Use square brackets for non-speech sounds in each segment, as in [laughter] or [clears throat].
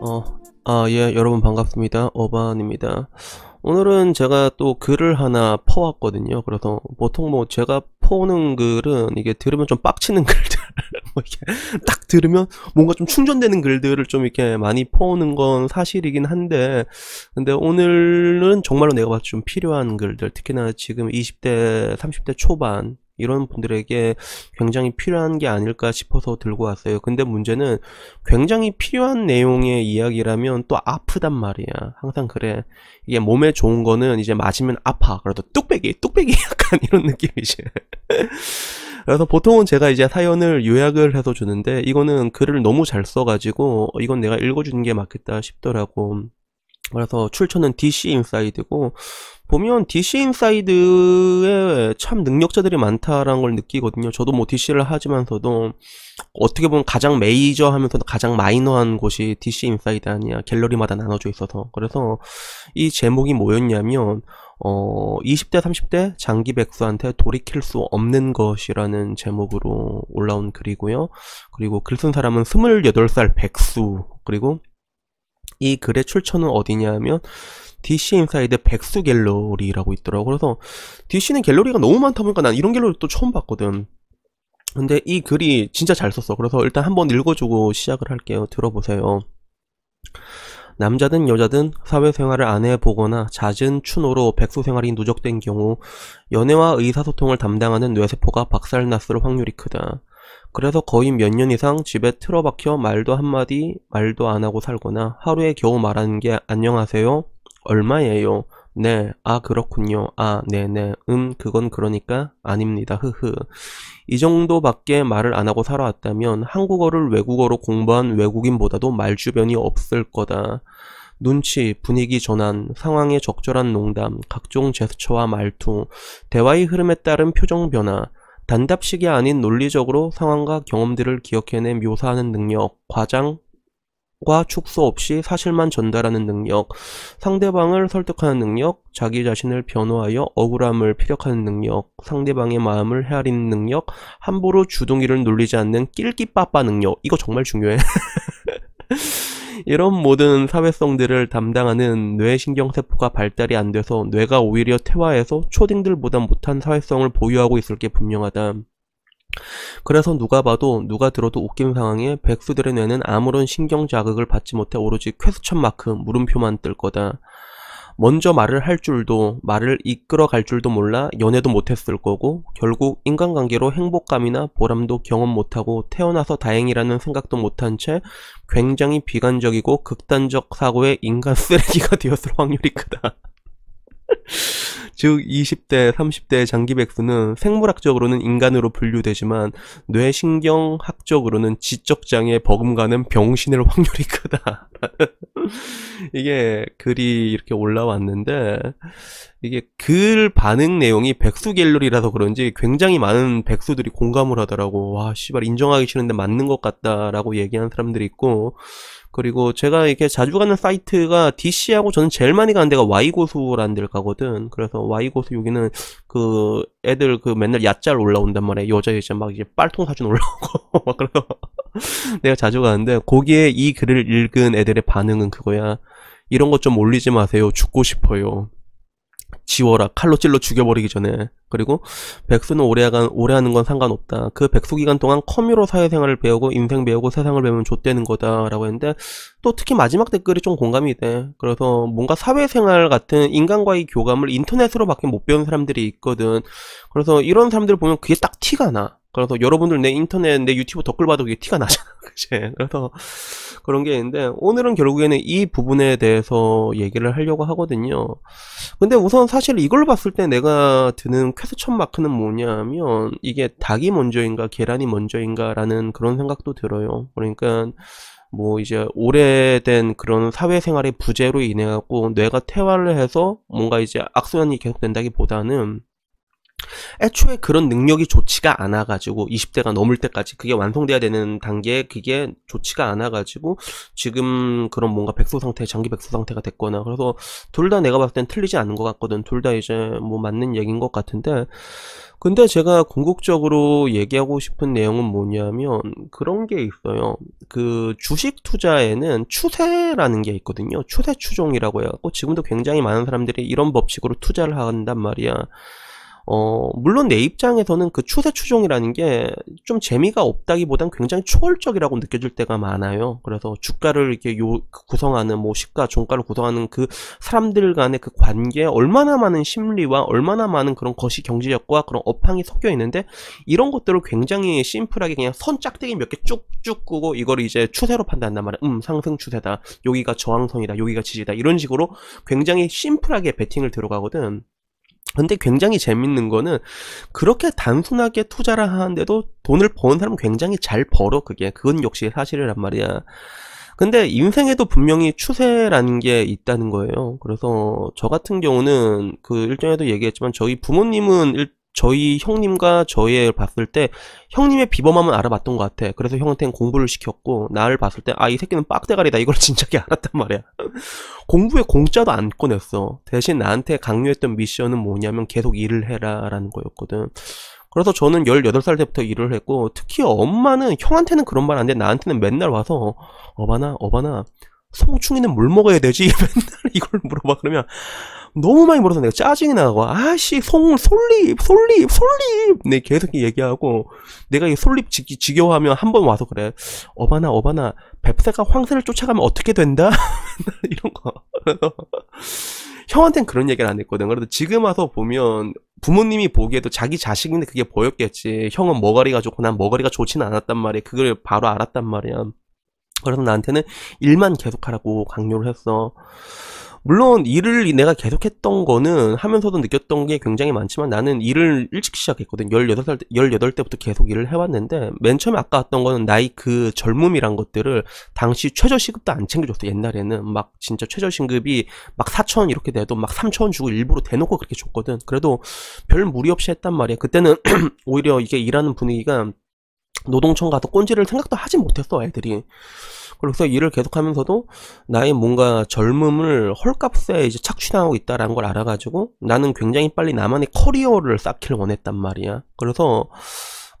어, 아, 예, 여러분 반갑습니다. 어반입니다. 오늘은 제가 또 글을 하나 퍼왔거든요. 그래서 보통 뭐 제가 퍼오는 글은 이게 들으면 좀 빡치는 [laughs] 글들, 뭐 이렇게 딱 들으면 뭔가 좀 충전되는 글들을 좀 이렇게 많이 퍼오는 건 사실이긴 한데, 근데 오늘은 정말로 내가 봤을 때 좀 필요한 글들, 특히나 지금 20대, 30대 초반, 이런 분들에게 굉장히 필요한 게 아닐까 싶어서 들고 왔어요. 근데 문제는 굉장히 필요한 내용의 이야기라면 또 아프단 말이야. 항상 그래. 이게 몸에 좋은 거는 이제 맞으면 아파. 그래도 뚝배기, 뚝배기 [laughs] 약간 이런 느낌이지. [laughs] 그래서 보통은 제가 이제 사연을 요약을 해서 주는데 이거는 글을 너무 잘 써가지고 이건 내가 읽어주는 게 맞겠다 싶더라고. 그래서 출처는 DC 인사이드고 보면 DC 인사이드에 참 능력자들이 많다라는 걸 느끼거든요. 저도 뭐 DC를 하지만서도 어떻게 보면 가장 메이저 하면서도 가장 마이너한 곳이 DC 인사이드 아니야. 갤러리마다 나눠져 있어서. 그래서 이 제목이 뭐였냐면 어 20대 30대 장기 백수한테 돌이킬 수 없는 것이라는 제목으로 올라온 글이고요. 그리고 글 쓴 사람은 28살 백수 그리고 이 글의 출처는 어디냐면 DC 인사이드 백수 갤러리라고 있더라고. 그래서 DC는 갤러리가 너무 많다 보니까 난 이런 갤러리 또 처음 봤거든. 근데 이 글이 진짜 잘 썼어. 그래서 일단 한번 읽어주고 시작을 할게요. 들어보세요. 남자든 여자든 사회생활을 안 해보거나 잦은 추노로 백수생활이 누적된 경우 연애와 의사소통을 담당하는 뇌세포가 박살났을 확률이 크다. 그래서 거의 몇 년 이상 집에 틀어박혀 말도 한마디 말도 안 하고 살거나 하루에 겨우 말하는 게 안녕하세요? 얼마예요? 네, 아 그렇군요. 아, 네네. 네, 음, 그건 그러니까 아닙니다. 흐흐. 이 정도밖에 말을 안 하고 살아왔다면 한국어를 외국어로 공부한 외국인보다도 말 주변이 없을 거다. 눈치, 분위기 전환, 상황에 적절한 농담, 각종 제스처와 말투, 대화의 흐름에 따른 표정 변화, 단답식이 아닌 논리적으로 상황과 경험들을 기억해내 묘사하는 능력, 과장, 과 축소 없이 사실만 전달하는 능력, 상대방을 설득하는 능력, 자기 자신을 변호하여 억울함을 피력하는 능력, 상대방의 마음을 헤아리는 능력, 함부로 주둥이를 눌리지 않는 낄끼빠빠 능력. 이거 정말 중요해. [laughs] 이런 모든 사회성들을 담당하는 뇌신경세포가 발달이 안 돼서 뇌가 오히려 퇴화해서 초딩들보다 못한 사회성을 보유하고 있을 게 분명하다. 그래서 누가 봐도 누가 들어도 웃긴 상황에 백수들의 뇌는 아무런 신경 자극을 받지 못해 오로지 퀘스천 마크 물음표만 뜰 거다. 먼저 말을 할 줄도 말을 이끌어 갈 줄도 몰라 연애도 못했을 거고 결국 인간관계로 행복감이나 보람도 경험 못하고 태어나서 다행이라는 생각도 못한 채 굉장히 비관적이고 극단적 사고의 인간 쓰레기가 [laughs] 되었을 확률이 크다. [laughs] 즉 20대, 30대 장기백수는 생물학적으로는 인간으로 분류되지만 뇌신경학적으로는 지적장애에 버금가는 병신을 확률이 크다. [laughs] 이게 글이 이렇게 올라왔는데 이게 글 반응 내용이 백수 갤러리라서 그런지 굉장히 많은 백수들이 공감을 하더라고. 와, 씨발 인정하기 싫은데 맞는 것 같다라고 얘기하는 사람들이 있고 그리고 제가 이렇게 자주 가는 사이트가 DC하고 저는 제일 많이 가는 데가 Y고수라는 데를 가거든. 그래서 Y고수 여기는 그 애들 그 맨날 야짤 올라온단 말이야. 여자 이제 막 이제 빨통 사진 올라오고 [laughs] 막 그래서 [laughs] 내가 자주 가는데 거기에 이 글을 읽은 애들의 반응은 그거야. 이런 것 좀 올리지 마세요. 죽고 싶어요. 지워라 칼로 찔러 죽여버리기 전에 그리고 백수는 오래하간 오래하는 건 상관없다 그 백수 기간 동안 커뮤로 사회생활을 배우고 인생 배우고 세상을 배우면 좋대는 거다라고 했는데 또 특히 마지막 댓글이 좀 공감이 돼 그래서 뭔가 사회생활 같은 인간과의 교감을 인터넷으로밖에 못 배운 사람들이 있거든 그래서 이런 사람들 보면 그게 딱 티가 나 그래서 여러분들 내 인터넷 내 유튜브 댓글 봐도 이게 티가 나잖아 [laughs] 그치 그래서 그런 게 있는데 오늘은 결국에는 이 부분에 대해서 얘기를 하려고 하거든요 근데 우선 사실 이걸 봤을 때 내가 드는 퀘스천 마크는 뭐냐면 이게 닭이 먼저인가 계란이 먼저인가 라는 그런 생각도 들어요 그러니까 뭐 이제 오래된 그런 사회생활의 부재로 인해 갖고 뇌가 퇴화를 해서 뭔가 이제 악순환이 계속된다기보다는 애초에 그런 능력이 좋지가 않아가지고 20대가 넘을 때까지 그게 완성돼야 되는 단계에 그게 좋지가 않아가지고 지금 그런 뭔가 백수 상태, 장기 백수 상태가 됐거나 그래서 둘 다 내가 봤을 땐 틀리지 않은 것 같거든. 둘 다 이제 뭐 맞는 얘기인 것 같은데 근데 제가 궁극적으로 얘기하고 싶은 내용은 뭐냐면 그런 게 있어요. 그 주식 투자에는 추세라는 게 있거든요. 추세 추종이라고 해갖고 지금도 굉장히 많은 사람들이 이런 법칙으로 투자를 한단 말이야. 어, 물론 내 입장에서는 그 추세 추종이라는 게 좀 재미가 없다기보단 굉장히 초월적이라고 느껴질 때가 많아요. 그래서 주가를 이렇게 요, 그 구성하는 뭐 시가, 종가를 구성하는 그 사람들 간의 그 관계 얼마나 많은 심리와 얼마나 많은 그런 것이 경제력과 그런 업황이 섞여 있는데 이런 것들을 굉장히 심플하게 그냥 선 짝대기 몇 개 쭉쭉 끄고 이걸 이제 추세로 판단한단 말이야. 음, 상승 추세다. 여기가 저항선이다. 여기가 지지다. 이런 식으로 굉장히 심플하게 베팅을 들어가거든. 근데 굉장히 재밌는 거는 그렇게 단순하게 투자를 하는데도 돈을 버는 사람은 굉장히 잘 벌어 그게 그건 역시 사실이란 말이야 근데 인생에도 분명히 추세라는 게 있다는 거예요 그래서 저 같은 경우는 그 일정에도 얘기했지만 저희 부모님은 저희 형님과 저의 봤을 때 형님의 비범함은 알아봤던 것 같아. 그래서 형한테 공부를 시켰고 나를 봤을 때 아 이 새끼는 빡대가리다 이걸 진작에 알았단 말이야. [laughs] 공부에 공짜도 안 꺼냈어. 대신 나한테 강요했던 미션은 뭐냐면 계속 일을 해라 라는 거였거든. 그래서 저는 18살 때부터 일을 했고 특히 엄마는 형한테는 그런 말 안 돼. 나한테는 맨날 와서 어바나 어바나 송충이는뭘 먹어야 되지? [laughs] 맨날 이걸 물어봐 그러면 너무 많이 물어서 내가 짜증이 나고 아씨 송 솔잎 솔잎 솔잎 내 네, 계속 얘기하고 내가 이 솔잎 지, 지겨워하면 한 번 와서 그래 어바나 어바나 뱁새가 황새를 쫓아가면 어떻게 된다? [laughs] 이런 거 [laughs] 형한텐 그런 얘기를 안 했거든 그래도 지금 와서 보면 부모님이 보기에도 자기 자식인데 그게 보였겠지 형은 머가리가 좋고 난 머가리가 좋지는 않았단 말이야 그걸 바로 알았단 말이야 그래서 나한테는 일만 계속하라고 강요를 했어. 물론 일을 내가 계속했던 거는 하면서도 느꼈던 게 굉장히 많지만 나는 일을 일찍 시작했거든. 16살, 18때부터 계속 일을 해왔는데 맨 처음에 아까 왔던 거는 나이그 젊음이란 것들을 당시 최저시급도 안 챙겨줬어. 옛날에는 막 진짜 최저시급이 막4천 이렇게 돼도 막 3천원 주고 일부러 대놓고 그렇게 줬거든. 그래도 별 무리 없이 했단 말이야. 그때는 [clears throat] 오히려 이게 일하는 분위기가 노동청 가서 꼰지를 생각도 하지 못했어 애들이 그래서 일을 계속하면서도 나의 뭔가 젊음을 헐값에 이제 착취당하고 있다라는 걸 알아가지고 나는 굉장히 빨리 나만의 커리어를 쌓기를 원했단 말이야 그래서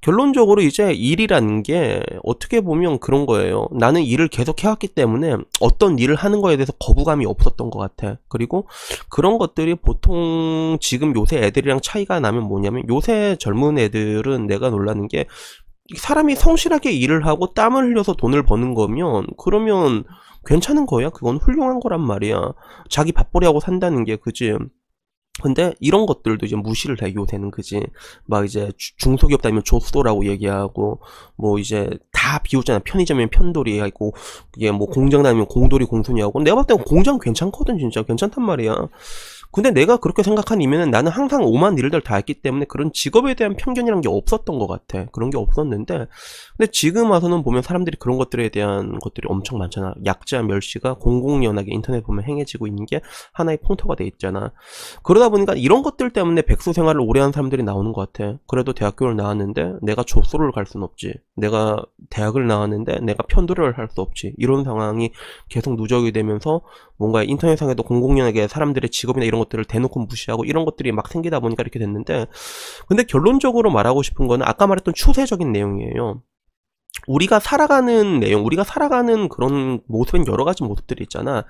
결론적으로 이제 일이라는 게 어떻게 보면 그런 거예요. 나는 일을 계속 해왔기 때문에 어떤 일을 하는 거에 대해서 거부감이 없었던 것 같아. 그리고 그런 것들이 보통 지금 요새 애들이랑 차이가 나면 뭐냐면 요새 젊은 애들은 내가 놀라는 게 사람이 성실하게 일을 하고 땀을 흘려서 돈을 버는 거면 그러면 괜찮은 거야. 그건 훌륭한 거란 말이야. 자기 밥벌이하고 산다는 게 그지. 근데 이런 것들도 이제 무시를 해 요새는 그지 막 이제 중소기업 다니면 조수도라고 얘기하고 뭐 이제 다비웃잖아 편의점이면 편돌이 하고 이게 뭐 공장 다니면 공돌이 공손이 하고 내가 봤을 때 공장 괜찮거든 진짜 괜찮단 말이야 근데 내가 그렇게 생각한 이유는 나는 항상 오만 일들 다 했기 때문에 그런 직업에 대한 편견이란 게 없었던 것 같아. 그런 게 없었는데, 근데 지금 와서는 보면 사람들이 그런 것들에 대한 것들이 엄청 많잖아. 약자 멸시가 공공연하게 인터넷 보면 행해지고 있는 게 하나의 풍터가돼 있잖아. 그러다 보니까 이런 것들 때문에 백수 생활을 오래 한 사람들이 나오는 것 같아. 그래도 대학교를 나왔는데 내가 조소를 갈 순 없지. 내가 대학을 나왔는데 내가 편도를 할 수 없지. 이런 상황이 계속 누적이 되면서 뭔가 인터넷상에도 공공연하게 사람들의 직업이나 이런 이런 것들을 대놓고 무시하고 이런 것들이 막 생기다 보니까 이렇게 됐는데 근데 결론적으로 말하고 싶은 거는 아까 말했던 추세적인 내용이에요. 우리가 살아가는 내용, 우리가 살아가는 그런 모습은 여러 가지 모습들이 있잖아.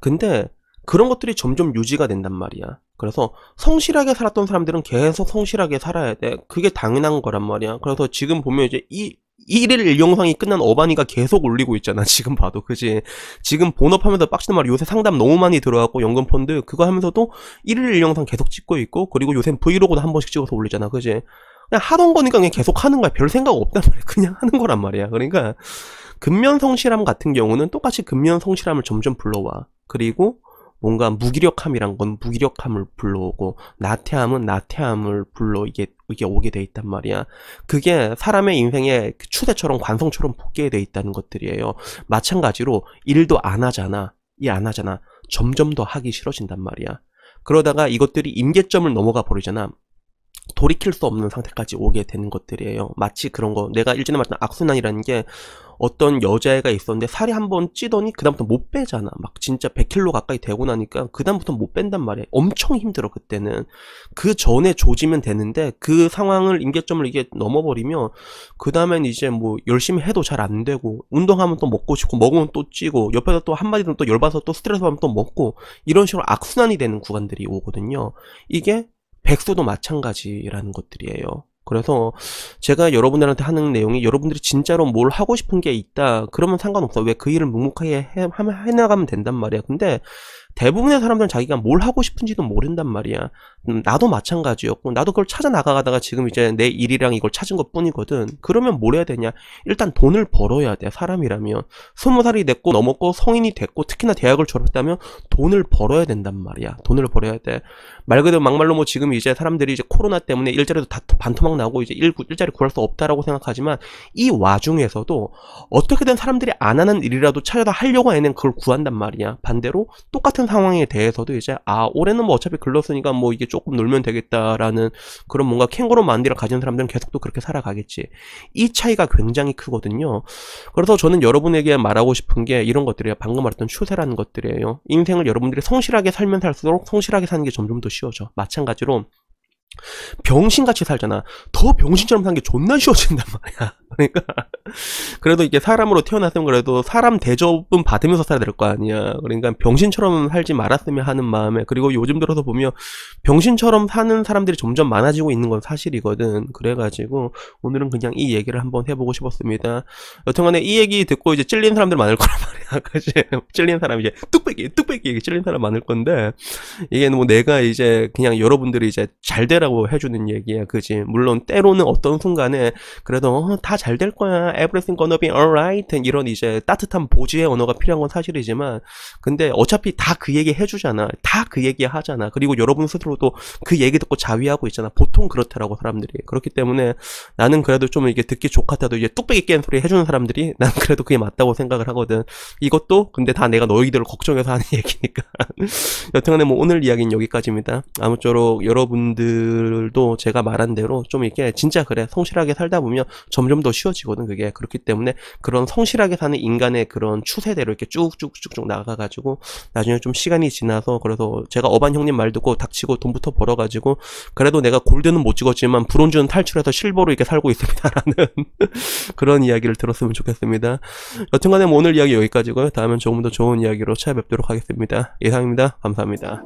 근데 그런 것들이 점점 유지가 된단 말이야. 그래서 성실하게 살았던 사람들은 계속 성실하게 살아야 돼. 그게 당연한 거란 말이야. 그래서 지금 보면 이제 이 1일 영상이 끝난 어반이가 계속 올리고 있잖아. [laughs] 지금 봐도. 그지? 지금 본업하면서 빡치는 말이 요새 상담 너무 많이 들어왔고, 연금펀드, 그거 하면서도 1일 영상 계속 찍고 있고, 그리고 요새 브이로그도 한 번씩 찍어서 올리잖아. 그지? 그냥 하던 거니까 그냥 계속 하는 거야. 별 생각 없단 말이야. [laughs] 그냥 하는 거란 말이야. 그러니까, 근면 성실함 같은 경우는 똑같이 근면 성실함을 점점 불러와. 그리고, 뭔가 무기력함이란 건 무기력함을 불러오고 나태함은 나태함을 불러 이게 이게 오게 돼 있단 말이야. 그게 사람의 인생의 그 추대처럼 관성처럼 복귀해 돼 있다는 것들이에요. 마찬가지로 일도 안 하잖아. 이 안 하잖아. 점점 더 하기 싫어진단 말이야. 그러다가 이것들이 임계점을 넘어가 버리잖아. 돌이킬 수 없는 상태까지 오게 되는 것들이에요. 마치 그런 거 내가 일전에 말했던 악순환이라는 게 어떤 여자애가 있었는데 살이 한 번 찌더니 그다음부터 못 빼잖아. 막 진짜 100kg 가까이 되고 나니까 그다음부터 못 뺀단 말이야. 엄청 힘들어 그때는. 그 전에 조지면 되는데 그 상황을 임계점을 이게 넘어버리면 그다음엔 이제 뭐 열심히 해도 잘 안 되고 운동하면 또 먹고 싶고 먹으면 또 찌고 옆에서 또 한마디로또 열받아서 또 스트레스 받으면 또 먹고 이런 식으로 악순환이 되는 구간들이 오거든요. 이게 백수도 마찬가지라는 것들이에요. 그래서 제가 여러분들한테 하는 내용이 여러분들이 진짜로 뭘 하고 싶은 게 있다 그러면 상관없어 왜 그 일을 묵묵하게 해, 해나가면 된단 말이야 근데 대부분의 사람들은 자기가 뭘 하고 싶은지도 모른단 말이야. 음, 나도 마찬가지였고, 나도 그걸 찾아 나가다가 지금 이제 내 일이랑 이걸 찾은 것 뿐이거든. 그러면 뭘 해야 되냐? 일단 돈을 벌어야 돼, 사람이라면. 스무 살이 됐고, 넘었고, 성인이 됐고, 특히나 대학을 졸업했다면 돈을 벌어야 된단 말이야. 돈을 벌어야 돼. 말 그대로 막말로 뭐 지금 이제 사람들이 이제 코로나 때문에 일자리도 다 반토막 나고, 이제 일, 일자리 구할 수 없다라고 생각하지만, 이 와중에서도 어떻게든 사람들이 안 하는 일이라도 찾아다 하려고 애는 그걸 구한단 말이야. 반대로 똑같은 같은 상황에 대해서도 이제 아 올해는 뭐 어차피 글렀으니까 뭐 이게 조금 놀면 되겠다라는 그런 뭔가 캥거루 만디를 가진 사람들은 계속 또 그렇게 살아가겠지 이 차이가 굉장히 크거든요 그래서 저는 여러분에게 말하고 싶은 게 이런 것들이에요 방금 말했던 추세라는 것들이에요 인생을 여러분들이 성실하게 살면 살수록 성실하게 사는 게 점점 더 쉬워져 마찬가지로 병신같이 살잖아. 더 병신처럼 사는 게 존나 쉬워진단 말이야. 그러니까 [laughs] 그래도 이게 사람으로 태어났으면 그래도 사람 대접은 받으면서 살아야 될 거 아니야. 그러니까 병신처럼 살지 말았으면 하는 마음에 그리고 요즘 들어서 보면 병신처럼 사는 사람들이 점점 많아지고 있는 건 사실이거든. 그래가지고 오늘은 그냥 이 얘기를 한번 해보고 싶었습니다. 여튼간에 이 얘기 듣고 이제 찔린 사람들 많을 거란 [laughs] 말이야. 그지? 찔린 사람 이제 뚝배기 뚝배기 찔린 사람 많을 건데 이게 뭐 내가 이제 그냥 여러분들이 이제 잘 되라고 해주는 얘기야. 그지? 물론 때로는 어떤 순간에 그래도 어, 다 잘될 거야. Everything gonna be alright. 이런 이제 따뜻한 보지의 언어가 필요한 건 사실이지만, 근데 어차피 다 그 얘기 해주잖아. 다 그 얘기 하잖아. 그리고 여러분 스스로도 그 얘기 듣고 자위하고 있잖아. 보통 그렇더라고, 사람들이. 그렇기 때문에 나는 그래도 좀 이게 듣기 좋같다도 이제 뚝배기 깬 소리 해주는 사람들이 [laughs] 난 그래도 그게 맞다고 생각을 하거든. 이것도 근데 다 내가 너희들을 걱정해서 하는 [laughs] 얘기니까. 여튼간에 뭐 오늘 이야기는 여기까지입니다. 아무쪼록 여러분들도 제가 말한 대로 좀 이렇게 진짜 그래. 성실하게 살다 보면 점점 더 쉬워지거든 그게 그렇기 때문에 그런 성실하게 사는 인간의 그런 추세대로 이렇게 쭉쭉쭉쭉 나가가지고 나중에 좀 시간이 지나서 그래서 제가 어반 형님 말 듣고 닥치고 돈부터 벌어가지고 그래도 내가 골드는 못 찍었지만 브론즈는 탈출해서 실버로 이렇게 살고 있습니다라는 [laughs] 그런 이야기를 들었으면 좋겠습니다. 여튼간에 뭐 오늘 이야기 여기까지고요. 다음엔 조금 더 좋은 이야기로 찾아뵙도록 하겠습니다. 예상입니다. 감사합니다.